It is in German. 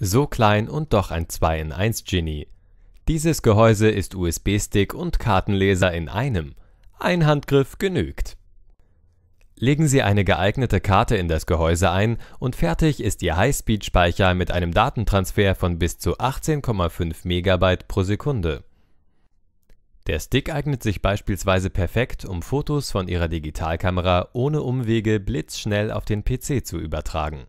So klein und doch ein 2 in 1 Genie. Dieses Gehäuse ist USB-Stick und Kartenleser in einem. Ein Handgriff genügt. Legen Sie eine geeignete Karte in das Gehäuse ein und fertig ist Ihr Highspeed-Speicher mit einem Datentransfer von bis zu 18,5 MB pro Sekunde. Der Stick eignet sich beispielsweise perfekt, um Fotos von Ihrer Digitalkamera ohne Umwege blitzschnell auf den PC zu übertragen.